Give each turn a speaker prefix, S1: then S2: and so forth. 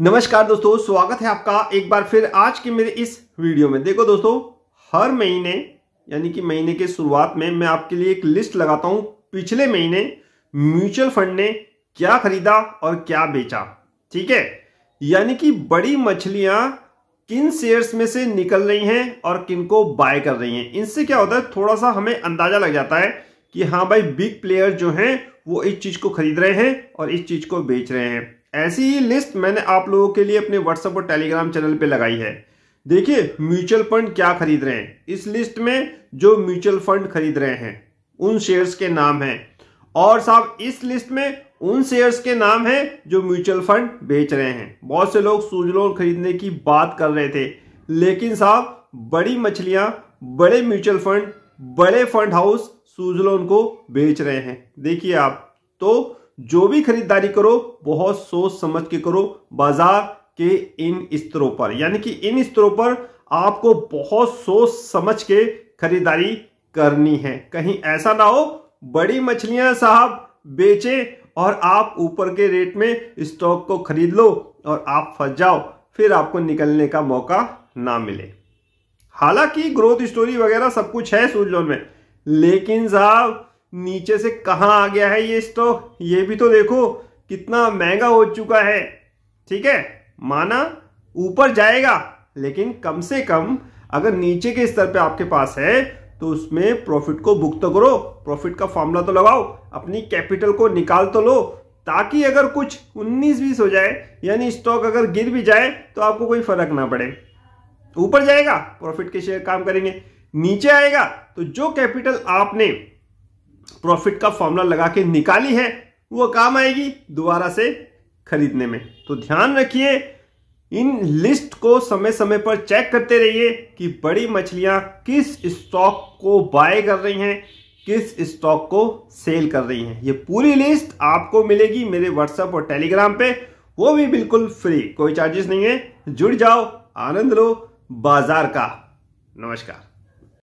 S1: नमस्कार दोस्तों स्वागत है आपका एक बार फिर आज के मेरे इस वीडियो में देखो दोस्तों हर महीने यानी कि महीने के शुरुआत में मैं आपके लिए एक लिस्ट लगाता हूं पिछले महीने म्यूचुअल फंड ने क्या खरीदा और क्या बेचा ठीक है यानी कि बड़ी मछलियां किन शेयर्स में से निकल रही हैं और किन को बाय कर रही हैं इनसे क्या होता है थोड़ा सा हमें अंदाजा लग जाता है कि हाँ भाई बिग प्लेयर जो हैं वो इस चीज को खरीद रहे हैं और इस चीज को बेच रहे हैं ऐसी ही लिस्ट मैंने आप लोगों के लिए अपने व्हाट्सएप और टेलीग्राम चैनल पे लगाई है देखिए म्यूचुअल फंड क्या खरीद रहे हैं इस लिस्ट में जो म्यूचुअल फंड खरीद रहे हैं उन शेयर्स के नाम हैं और साहब इस लिस्ट में उन शेयर्स के नाम हैं जो म्यूचुअल फंड बेच रहे हैं बहुत से लोग सूज लोन खरीदने की बात कर रहे थे लेकिन साहब बड़ी मछलियां बड़े म्यूचुअल फंड बड़े फंड हाउस सूज लोन को बेच रहे हैं देखिए आप तो जो भी खरीदारी करो बहुत सोच समझ के करो बाजार के इन स्तरों पर यानी कि इन स्तरों पर आपको बहुत सोच समझ के खरीदारी करनी है कहीं ऐसा ना हो बड़ी मछलियां साहब बेचे और आप ऊपर के रेट में स्टॉक को खरीद लो और आप फंस जाओ फिर आपको निकलने का मौका ना मिले हालांकि ग्रोथ स्टोरी वगैरह सब कुछ है सूर्य में लेकिन साहब नीचे से कहाँ आ गया है ये स्टॉक ये भी तो देखो कितना महंगा हो चुका है ठीक है माना ऊपर जाएगा लेकिन कम से कम अगर नीचे के स्तर पे आपके पास है तो उसमें प्रॉफिट को बुक तो करो प्रॉफिट का फॉर्मूला तो लगाओ अपनी कैपिटल को निकाल तो लो ताकि अगर कुछ 19 बीस हो जाए यानी स्टॉक अगर गिर भी जाए तो आपको कोई फर्क ना पड़े ऊपर जाएगा प्रॉफिट के शेयर काम करेंगे नीचे आएगा तो जो कैपिटल आपने प्रॉफिट का फॉर्मूला लगा के निकाली है वो काम आएगी दोबारा से खरीदने में तो ध्यान रखिए इन लिस्ट को समय समय पर चेक करते रहिए कि बड़ी मछलियां किस स्टॉक को बाय कर रही हैं किस स्टॉक को सेल कर रही हैं ये पूरी लिस्ट आपको मिलेगी मेरे व्हाट्सएप और टेलीग्राम पे वो भी बिल्कुल फ्री कोई चार्जेस नहीं है जुड़ जाओ आनंद लो बाजार का नमस्कार